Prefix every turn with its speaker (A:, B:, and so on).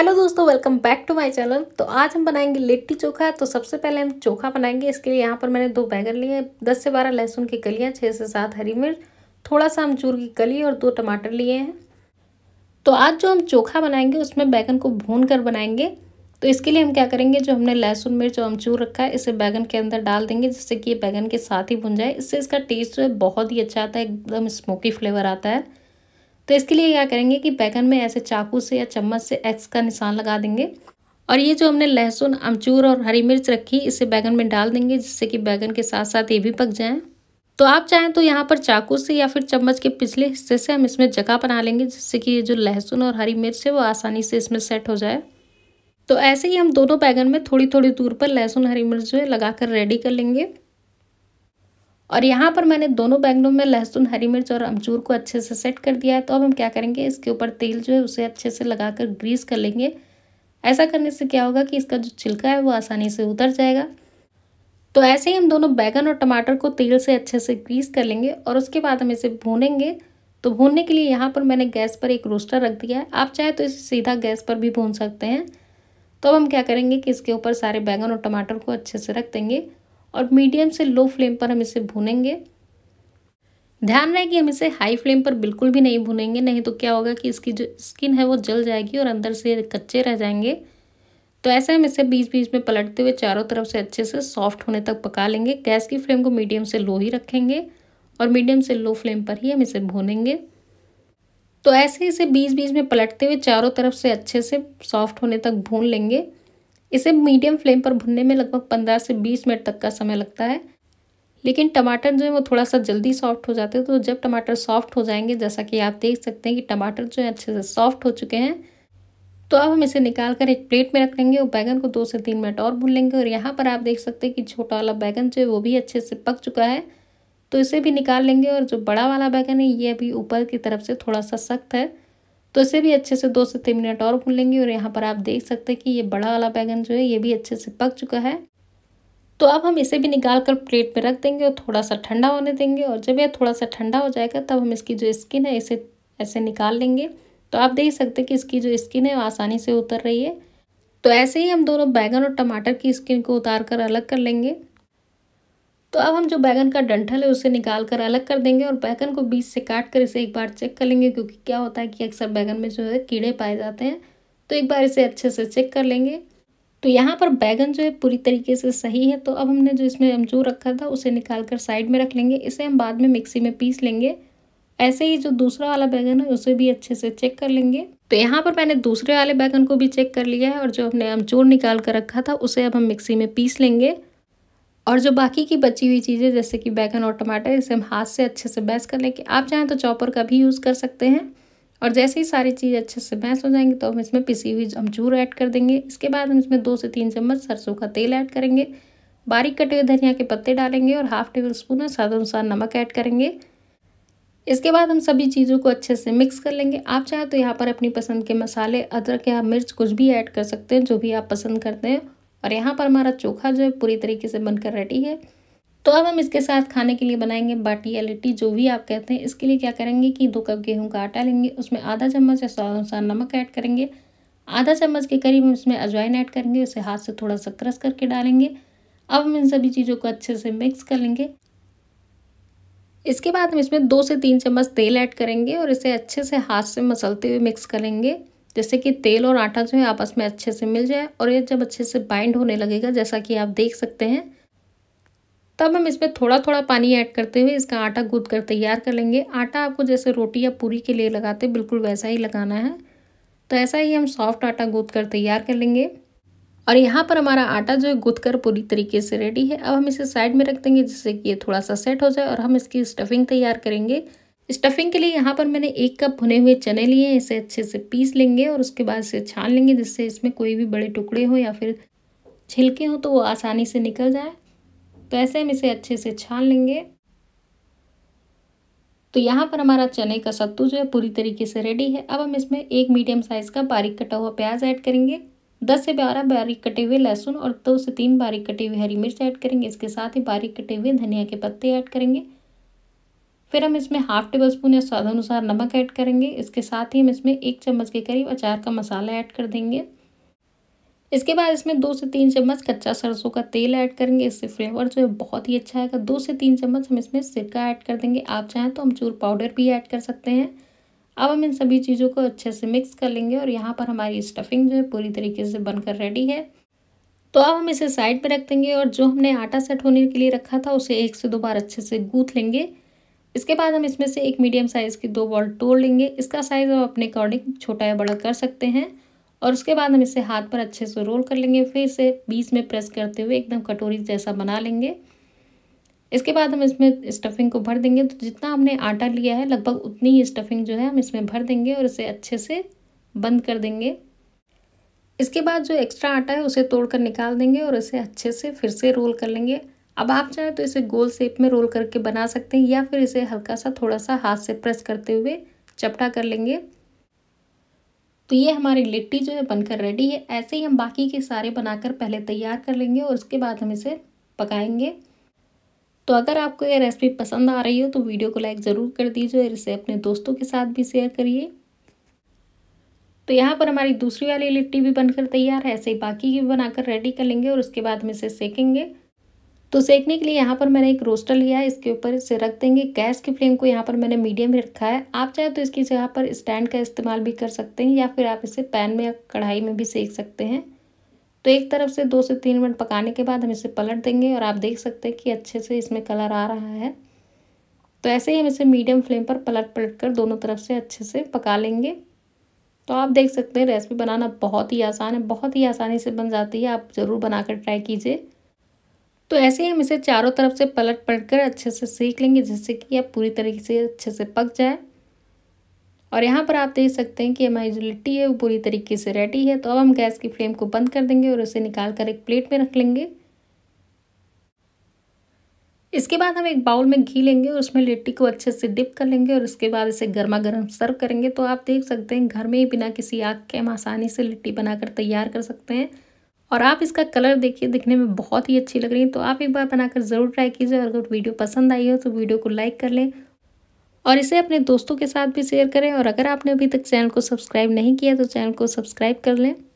A: hello दोस्तों welcome back to my channel तो आज हम बनाएंगे लिट्टी चोखा तो सबसे पहले हम चोखा बनाएंगे इसके लिए यहाँ पर मैंने दो बैगन लिए हैं दस से बारह लहसुन की कलियाँ छः से सात हरी मिर्च थोड़ा सा अमचूर की कली और दो टमाटर लिए हैं तो आज जो हम चोखा बनाएंगे उसमें बैगन को भून कर बनाएंगे तो इसके लिए हम क्या करेंगे जो हमने लहसुन मिर्च और अमचूर रखा है इसे बैगन के अंदर डाल देंगे जिससे कि ये बैगन के साथ ही भुन जाए इससे इसका टेस्ट जो है बहुत ही अच्छा आता है एकदम स्मोकी फ्लेवर आता है तो इसके लिए क्या करेंगे कि बैगन में ऐसे चाकू से या चम्मच से एक्स का निशान लगा देंगे और ये जो हमने लहसुन अमचूर और हरी मिर्च रखी इसे बैगन में डाल देंगे जिससे कि बैगन के साथ साथ ये भी पक जाएँ तो आप चाहें तो यहाँ पर चाकू से या फिर चम्मच के पिछले हिस्से से हम इसमें जगह बना लेंगे जिससे कि ये जो लहसुन और हरी मिर्च है वो आसानी से इसमें सेट हो जाए तो ऐसे ही हम दोनों बैगन में थोड़ी थोड़ी दूर पर लहसुन हरी मिर्च जो है लगा कर रेडी कर लेंगे और यहाँ पर मैंने दोनों बैंगनों में लहसुन हरी मिर्च और अमचूर को अच्छे से सेट कर दिया है तो अब हम क्या करेंगे इसके ऊपर तेल जो है उसे अच्छे से लगा कर ग्रीस कर लेंगे ऐसा करने से क्या होगा कि इसका जो छिलका है वो आसानी से उतर जाएगा तो ऐसे ही हम दोनों बैगन और टमाटर को तेल से अच्छे से ग्रीस कर लेंगे और उसके बाद हम इसे भूनेंगे तो भूनने के लिए यहाँ पर मैंने गैस पर एक रोस्टर रख दिया है आप चाहे तो इसे सीधा गैस पर भी भून सकते हैं तो अब हम क्या करेंगे कि इसके ऊपर सारे बैगन और टमाटर को अच्छे से रख देंगे और मीडियम से लो फ्लेम पर हम इसे भूनेंगे ध्यान रहे कि हम इसे हाई फ्लेम पर बिल्कुल भी नहीं भुनेंगे नहीं तो क्या होगा कि इसकी जो स्किन है वो जल जाएगी और अंदर से कच्चे रह जाएंगे तो ऐसे हम इसे बीच बीच में पलटते हुए चारों तरफ से अच्छे से सॉफ्ट होने तक पका लेंगे गैस की फ्लेम को मीडियम से लो ही रखेंगे और मीडियम से लो फ्लेम पर ही हम इसे भूनेंगे तो ऐसे इसे बीच बीच में पलटते हुए चारों तरफ से अच्छे से सॉफ्ट होने तक भून लेंगे इसे मीडियम फ्लेम पर भुनने में लगभग पंद्रह से बीस मिनट तक का समय लगता है लेकिन टमाटर जो है वो थोड़ा सा जल्दी सॉफ्ट हो जाते हैं तो जब टमाटर सॉफ्ट हो जाएंगे जैसा कि आप देख सकते हैं कि टमाटर जो है अच्छे से सॉफ्ट हो चुके हैं तो अब हम इसे निकाल कर एक प्लेट में रख लेंगे और बैगन को दो से तीन मिनट और भून लेंगे और यहाँ पर आप देख सकते हैं कि छोटा वाला बैगन जो है वो भी अच्छे से पक चुका है तो इसे भी निकाल लेंगे और जो बड़ा वाला बैगन है ये अभी ऊपर की तरफ से थोड़ा सा सख्त है तो इसे भी अच्छे से दो से तीन मिनट और भून लेंगे और यहाँ पर आप देख सकते हैं कि ये बड़ा वाला बैगन जो है ये भी अच्छे से पक चुका है तो अब हम इसे भी निकाल कर प्लेट में रख देंगे और थोड़ा सा ठंडा होने देंगे और जब यह थोड़ा सा ठंडा हो जाएगा तब हम इसकी जो स्किन है इसे ऐसे निकाल लेंगे तो आप देख सकते हैं कि इसकी जो स्किन है वो आसानी से उतर रही है तो ऐसे ही हम दोनों बैगन और टमाटर की स्किन को उतार कर अलग कर लेंगे तो अब हम जो बैगन का डंठल है उसे निकाल कर अलग कर देंगे और बैगन को बीच से काट कर इसे एक बार चेक कर लेंगे क्योंकि क्या होता है कि अक्सर बैगन में जो है कीड़े पाए जाते हैं तो एक बार इसे अच्छे से चेक कर लेंगे तो यहाँ पर बैगन जो है पूरी तरीके से सही है तो अब हमने जो इसमें अमचूर रखा था उसे निकाल कर साइड में रख लेंगे इसे हम बाद में मिक्सी में पीस लेंगे ऐसे ही जो दूसरा वाला बैगन है उसे भी अच्छे से चेक कर लेंगे तो यहाँ पर मैंने दूसरे वाले बैगन को भी चेक कर लिया है और जो हमने अमचूर निकाल कर रखा था उसे अब हम मिक्सी में पीस लेंगे और जो बाकी की बची हुई चीज़ें जैसे कि बैगन और टमाटर इसे हम हाथ से अच्छे से बैस कर लेंगे आप चाहें तो चॉपर का भी यूज़ कर सकते हैं और जैसे ही सारी चीज़ अच्छे से बैस हो जाएंगी तो हम इसमें पिसी हुई अमचूर ऐड कर देंगे इसके बाद हम इसमें दो से तीन चम्मच सरसों का तेल ऐड करेंगे बारीक कटे हुए धनिया के पत्ते डालेंगे और हाफ टेबल स्पून स्वाद अनुसार नमक ऐड करेंगे इसके बाद हम सभी चीज़ों को अच्छे से मिक्स कर लेंगे आप चाहें तो यहाँ पर अपनी पसंद के मसाले अदरक या मिर्च कुछ भी ऐड कर सकते हैं जो भी आप पसंद करते हैं और यहाँ पर हमारा चोखा जो है पूरी तरीके से बनकर रेडी है तो अब हम इसके साथ खाने के लिए बनाएंगे बाटी या लिट्टी जो भी आप कहते हैं इसके लिए क्या करेंगे कि दो कप गेहूं का आटा लेंगे उसमें आधा चम्मच या स्वाद अनुसार नमक ऐड करेंगे आधा चम्मच के करीब हम इसमें अजवाइन ऐड करेंगे उसे हाथ से थोड़ा सा क्रश करके डालेंगे अब हम इन सभी चीज़ों को अच्छे से मिक्स कर लेंगे इसके बाद हम इसमें दो से तीन चम्मच तेल ऐड करेंगे और इसे अच्छे से हाथ से मसलते हुए मिक्स करेंगे जैसे कि तेल और आटा जो है आपस में अच्छे से मिल जाए और ये जब अच्छे से बाइंड होने लगेगा जैसा कि आप देख सकते हैं तब हम इसमें थोड़ा थोड़ा पानी ऐड करते हुए इसका आटा गूद कर तैयार कर लेंगे आटा आपको जैसे रोटी या पूरी के लिए लगाते बिल्कुल वैसा ही लगाना है तो ऐसा ही हम सॉफ्ट आटा गूद कर तैयार कर लेंगे और यहाँ पर हमारा आटा जो है गूद कर पूरी तरीके से रेडी है अब हम इसे साइड में रख देंगे जिससे कि ये थोड़ा सा सेट हो जाए और हम इसकी स्टफिंग तैयार करेंगे स्टफिंग के लिए यहाँ पर मैंने एक कप भुने हुए चने लिए हैं इसे अच्छे से पीस लेंगे और उसके बाद इसे छान लेंगे जिससे इसमें कोई भी बड़े टुकड़े हो या फिर छिलके हों तो वो आसानी से निकल जाए तो ऐसे हम इसे अच्छे से छान लेंगे तो यहाँ पर हमारा चने का सत्तू जो है पूरी तरीके से रेडी है अब हम इसमें एक मीडियम साइज़ का बारीक कटा हुआ प्याज ऐड करेंगे दस से बारह बारीक कटे हुए लहसुन और दो तो से तीन बारीक कटे हुए हरी मिर्च ऐड करेंगे इसके साथ ही बारीक कटे हुए धनिया के पत्ते ऐड करेंगे फिर हम इसमें हाफ टेबल स्पून या स्वाद अनुसार नमक ऐड करेंगे इसके साथ ही हम इसमें एक चम्मच के करीब अचार का मसाला ऐड कर देंगे इसके बाद इसमें दो से तीन चम्मच कच्चा सरसों का तेल ऐड करेंगे इससे फ्लेवर जो है बहुत ही अच्छा आएगा दो से तीन चम्मच हम इसमें सिरका ऐड कर देंगे आप चाहें तो अमचूर पाउडर भी ऐड कर सकते हैं अब हम इन सभी चीज़ों को अच्छे से मिक्स कर लेंगे और यहाँ पर हमारी स्टफिंग जो है पूरी तरीके से बनकर रेडी है तो अब हम इसे साइड पर रख देंगे और जो हमने आटा सेट होने के लिए रखा था उसे एक से दो बार अच्छे से गूँथ लेंगे इसके बाद हम इसमें से एक मीडियम साइज़ की दो बॉल तोड़ लेंगे इसका साइज़ हम अपने अकॉर्डिंग छोटा या बड़ा कर सकते हैं और उसके बाद हम इसे हाथ पर अच्छे से रोल कर लेंगे फिर इसे बीच में प्रेस करते हुए एकदम कटोरी जैसा बना लेंगे इसके बाद हम इसमें स्टफिंग को भर देंगे तो जितना हमने आटा लिया है लगभग उतनी ही स्टफिंग जो है हम इसमें भर देंगे और इसे अच्छे से बंद कर देंगे इसके बाद जो एक्स्ट्रा आटा है उसे तोड़कर निकाल देंगे और इसे अच्छे से फिर से रोल कर लेंगे अब आप चाहें तो इसे गोल शेप में रोल करके बना सकते हैं या फिर इसे हल्का सा थोड़ा सा हाथ से प्रेस करते हुए चपटा कर लेंगे तो ये हमारी लिट्टी जो है बनकर रेडी है ऐसे ही हम बाकी के सारे बनाकर पहले तैयार कर लेंगे और उसके बाद हम इसे पकाएंगे तो अगर आपको ये रेसिपी पसंद आ रही हो तो वीडियो को लाइक ज़रूर कर दीजिए और इसे अपने दोस्तों के साथ भी शेयर करिए तो यहाँ पर हमारी दूसरी वाली लिट्टी भी बनकर तैयार है ऐसे ही बाकी की भी बनाकर रेडी कर लेंगे और उसके बाद हम इसे सेकेंगे तो सेकने के लिए यहाँ पर मैंने एक रोस्टर लिया है इसके ऊपर इसे रख देंगे गैस की फ्लेम को यहाँ पर मैंने मीडियम ही रखा है आप चाहे तो इसकी जगह पर स्टैंड का इस्तेमाल भी कर सकते हैं या फिर आप इसे पैन में या कढ़ाई में भी सेक सकते हैं तो एक तरफ से दो से तीन मिनट पकाने के बाद हम इसे पलट देंगे और आप देख सकते हैं कि अच्छे से इसमें कलर आ रहा है तो ऐसे ही हम इसे मीडियम फ्लेम पर पलट पलट कर दोनों तरफ से अच्छे से पका लेंगे तो आप देख सकते हैं रेसिपी बनाना बहुत ही आसान है बहुत ही आसानी से बन जाती है आप ज़रूर बनाकर ट्राई कीजिए तो ऐसे ही हम इसे चारों तरफ से पलट पलट कर अच्छे से सेक लेंगे जिससे कि यह पूरी तरीके से अच्छे से पक जाए और यहाँ पर आप देख सकते हैं कि हमारी जो लिट्टी है वो पूरी तरीके से रेडी है तो अब हम गैस की फ्लेम को बंद कर देंगे और उसे निकाल कर एक प्लेट में रख लेंगे इसके बाद हम एक बाउल में घी लेंगे और उसमें लिट्टी को अच्छे से डिप कर लेंगे और उसके बाद इसे गर्मा गर्म सर्व करेंगे तो आप देख सकते हैं घर में ही बिना किसी आग के हम आसानी से लिट्टी बनाकर तैयार कर सकते हैं और आप इसका कलर देखिए दिखने में बहुत ही अच्छी लग रही है तो आप एक बार बनाकर ज़रूर ट्राई कीजिए और अगर वीडियो पसंद आई हो तो वीडियो को लाइक कर लें और इसे अपने दोस्तों के साथ भी शेयर करें और अगर आपने अभी तक चैनल को सब्सक्राइब नहीं किया तो चैनल को सब्सक्राइब कर लें